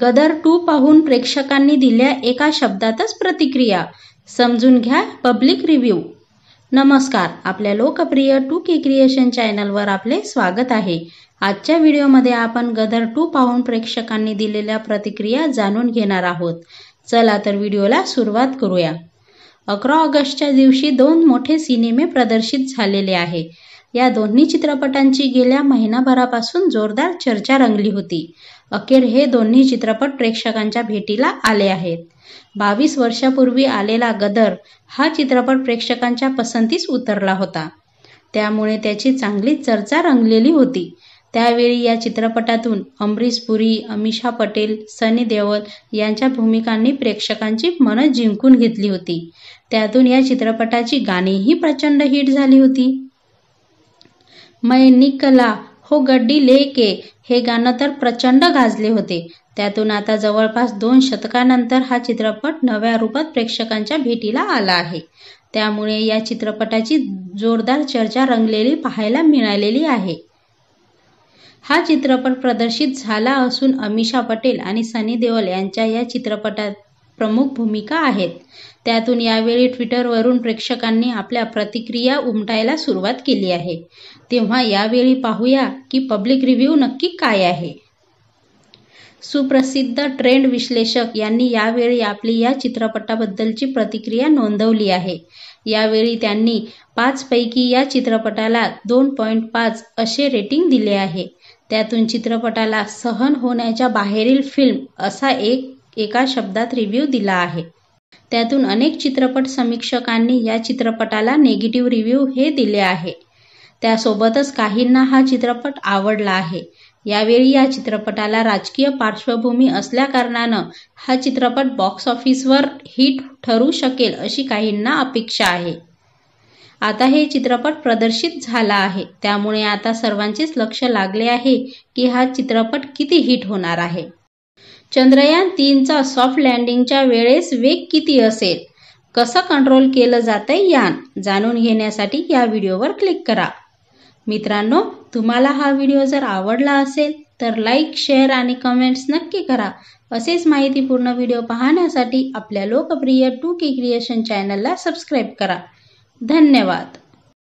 गदर to पाहून प्रेक्षकांनी दिल्या एका शब्दातच प्रतिक्रिया समजून घ्या पब्लिक रिव्ह्यू नमस्कार आपल्या लोकप्रिय टू के क्रिएशन चॅनलवर आपले स्वागत आहे आजच्या व्हिडिओमध्ये आपण गदर टू पाहून प्रेक्षकांनी दिलेल्या प्रतिक्रिया जाणून घेणार आहोत चला तर व्हिडिओला सुरुवात करूया अकरा ऑगस्टच्या दिवशी दोन मोठे सिनेमे प्रदर्शित झालेले आहे या दोन्ही चित्रपटांची गेल्या महिनाभरापासून जोरदार चर्चा रंगली होती अखेर हे दोन्ही चित्रपट प्रेक्षकांच्या भेटीला आले आहेत बावीस वर्षापूर्वी आलेला गदर हा चित्रपट प्रेक्षकांच्या पसंतीस उतरला होता त्यामुळे त्याची चांगली चर्चा रंगलेली होती त्यावेळी या चित्रपटातून अमरीश पुरी अमिषा पटेल सनी देओल यांच्या भूमिकांनी प्रेक्षकांची मनं जिंकून घेतली होती त्यातून या चित्रपटाची गाणीही प्रचंड हिट झाली होती मैं निकला हो गड्डी लेके हे गाणं तर प्रचंड गाजले होते त्यातून आता जवळपास दोन शतकानंतर हा चित्रपट नव्या रूपात प्रेक्षकांच्या भेटीला आला आहे त्यामुळे या चित्रपटाची जोरदार चर्चा रंगलेली पाहायला मिळालेली आहे हा चित्रपट प्रदर्शित झाला असून अमिषा पटेल आणि सनी देओल यांच्या या चित्रपटात प्रमुख भूमिका आहेत त्यातून यावेळी ट्विटरवरून प्रेक्षकांनी आपल्या प्रतिक्रिया उमटायला सुरुवात केली आहे तेव्हा यावेळी पाहूया की पब्लिक रिव्ह्यू नक्की काय आहे सुप्रसिद्ध ट्रेंड विश्लेषक यांनी यावेळी आपली या चित्रपटाबद्दलची प्रतिक्रिया नोंदवली आहे यावेळी त्यांनी पैकी या चित्रपटाला दोन पॉइंट पाच असे रेटिंग दिले आहे त्यातून चित्रपटाला सहन होण्याच्या बाहेरील फिल्म असा एक एका शब्दात रिव्ह्यू दिला आहे त्यातून अनेक चित्रपट समीक्षकांनी या चित्रपटाला नेगेटिव्ह रिव्ह्यू हे दिले आहे त्यासोबतच काहींना हा चित्रपट आवडला आहे यावेळी या चित्रपटाला राजकीय पार्श्वभूमी असल्याकारणानं हा चित्रपट बॉक्स ऑफिसवर हिट ठरू शकेल अशी काहींना अपेक्षा आहे आता हे चित्रपट प्रदर्शित झाला आहे त्यामुळे आता सर्वांचेच लक्ष लागले आहे की हा चित्रपट किती हिट होणार आहे चंद्रयान तीनचा सॉफ्ट लँडिंगच्या वेळेस वेग किती असेल कसं कंट्रोल केलं जातं यान जाणून घेण्यासाठी या व्हिडिओवर क्लिक करा मित्रांनो तुम्हाला हा व्हिडिओ जर आवडला असेल तर लाईक शेअर आणि कमेंट्स नक्की करा असेच माहितीपूर्ण व्हिडिओ पाहण्यासाठी आपल्या लोकप्रिय टू के क्रिएशन चॅनलला सबस्क्राईब करा धन्यवाद